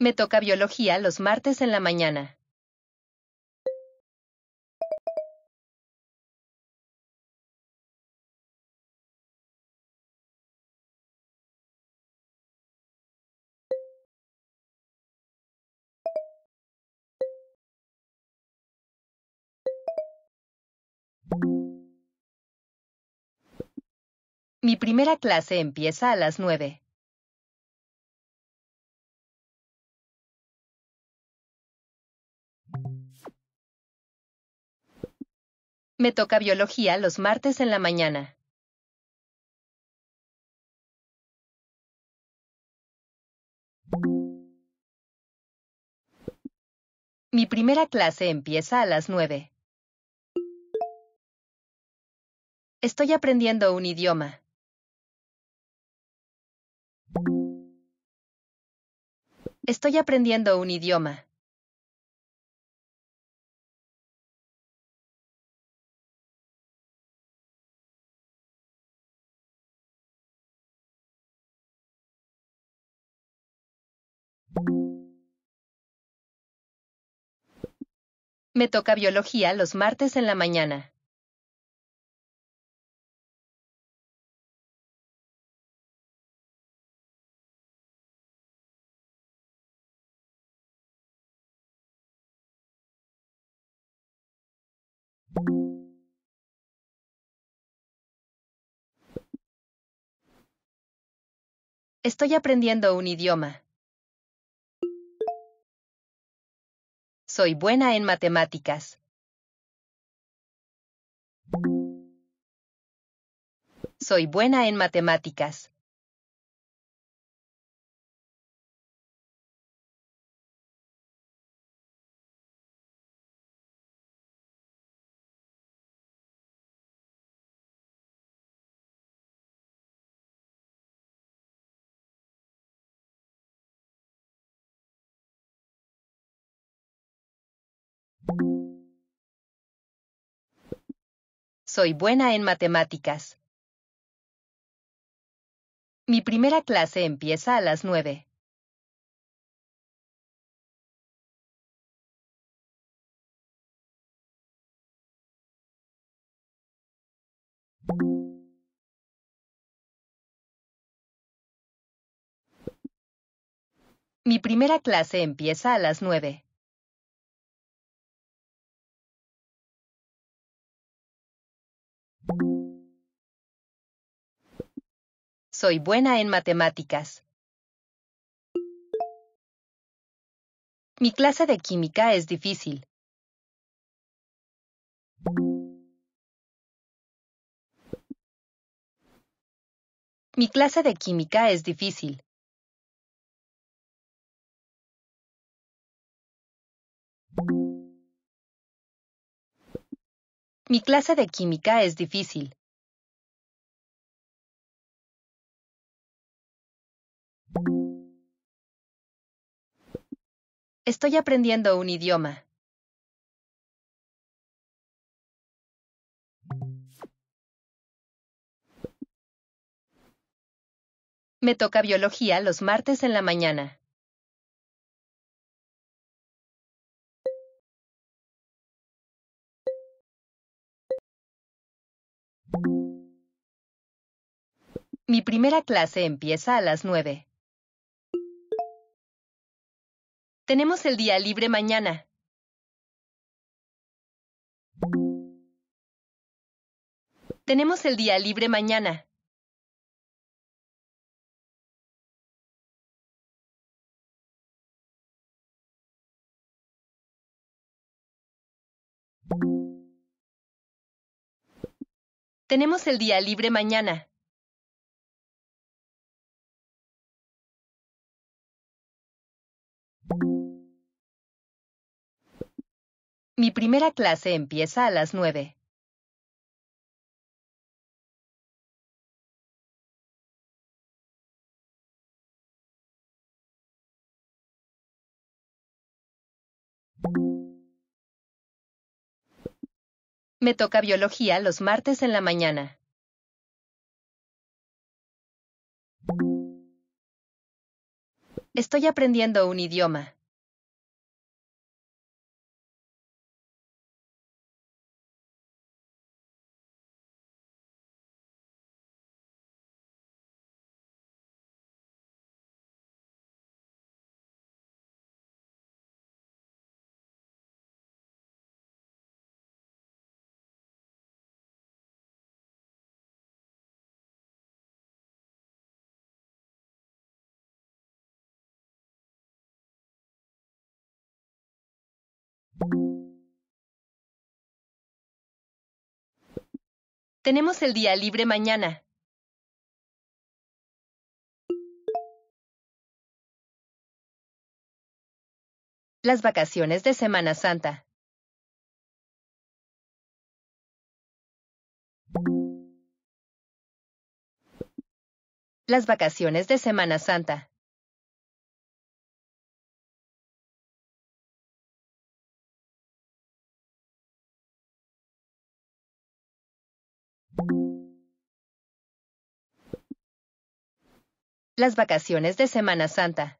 Me toca biología los martes en la mañana. Mi primera clase empieza a las nueve. Me toca biología los martes en la mañana. Mi primera clase empieza a las nueve. Estoy aprendiendo un idioma. Estoy aprendiendo un idioma. Me toca biología los martes en la mañana. Estoy aprendiendo un idioma. Soy buena en matemáticas. Soy buena en matemáticas. Soy buena en matemáticas. Mi primera clase empieza a las nueve. Mi primera clase empieza a las nueve. Soy buena en matemáticas. Mi clase de química es difícil. Mi clase de química es difícil. Mi clase de química es difícil. Estoy aprendiendo un idioma. Me toca biología los martes en la mañana. Mi primera clase empieza a las nueve. Tenemos el día libre mañana. Tenemos el día libre mañana. Tenemos el día libre mañana. Mi primera clase empieza a las nueve. Me toca biología los martes en la mañana. Estoy aprendiendo un idioma. Tenemos el día libre mañana. Las vacaciones de Semana Santa. Las vacaciones de Semana Santa. Las vacaciones de Semana Santa.